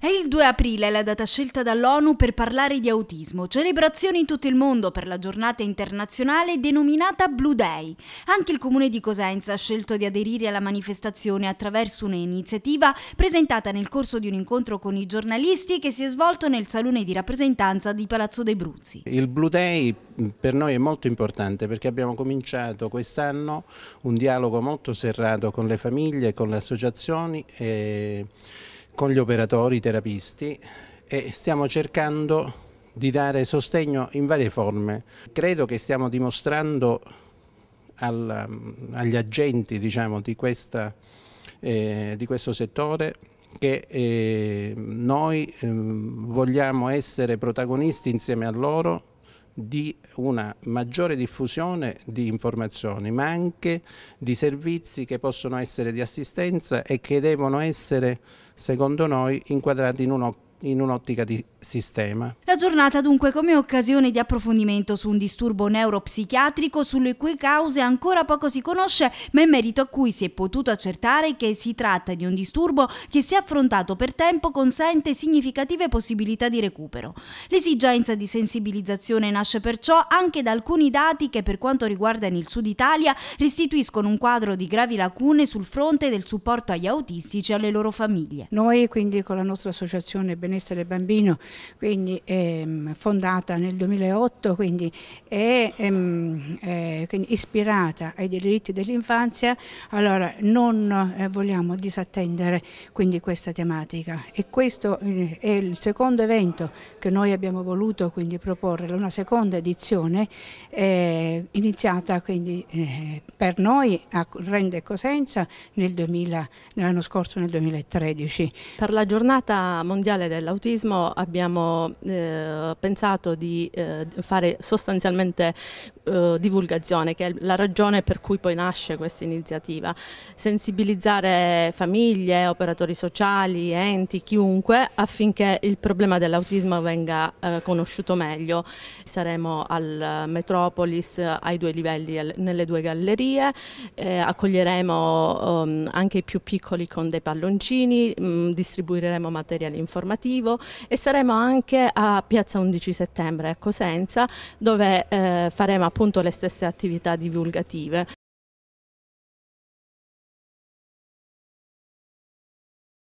È il 2 aprile la data scelta dall'ONU per parlare di autismo, celebrazione in tutto il mondo per la giornata internazionale denominata Blue Day. Anche il comune di Cosenza ha scelto di aderire alla manifestazione attraverso un'iniziativa presentata nel corso di un incontro con i giornalisti che si è svolto nel salone di rappresentanza di Palazzo dei Bruzzi. Il Blue Day mm, per noi è molto importante perché abbiamo cominciato quest'anno un dialogo molto serrato con le famiglie, con le associazioni e con gli operatori, terapisti e stiamo cercando di dare sostegno in varie forme. Credo che stiamo dimostrando al, mm, agli agenti diciamo, di, questa, eh, di, questo settore che eh, noi eh, vogliamo essere protagonisti insieme a loro di una maggiore diffusione di informazioni, ma anche di servizi che possono essere di assistenza e che devono essere, secondo noi, inquadrati in uno in un'ottica di sistema. La giornata dunque come occasione di approfondimento su un disturbo neuropsichiatrico sulle cui cause ancora poco si conosce, ma in merito a cui si è potuto accertare che si tratta di un disturbo che se affrontato per tempo consente significative possibilità di recupero. L'esigenza di sensibilizzazione nasce perciò anche da alcuni dati che per quanto riguarda il Sud Italia restituiscono un quadro di gravi lacune sul fronte del supporto agli autistici e alle loro famiglie. Noi quindi con la nostra associazione Bellezza benessere bambino, quindi ehm, fondata nel 2008, quindi è, ehm, è eh, europee, ispirata ai diritti dell'infanzia, allora non eh, vogliamo disattendere quindi questa tematica e questo eh, è il secondo evento che noi abbiamo voluto quindi proporre, una seconda edizione eh, iniziata quindi eh, per noi a Rende Cosenza nell'anno scorso nel 2013. Per la giornata mondiale dell'autismo abbiamo eh, pensato di eh, fare sostanzialmente divulgazione educazione, che è la ragione per cui poi nasce questa iniziativa. Sensibilizzare famiglie, operatori sociali, enti, chiunque, affinché il problema dell'autismo venga eh, conosciuto meglio. Saremo al Metropolis ai due livelli, al, nelle due gallerie, eh, accoglieremo um, anche i più piccoli con dei palloncini, mh, mm, distribuiremo materiale informativo e saremo anche a Piazza 11 settembre a Cosenza ecco, dove eh, faremo appunto le stesse attività attività divulgative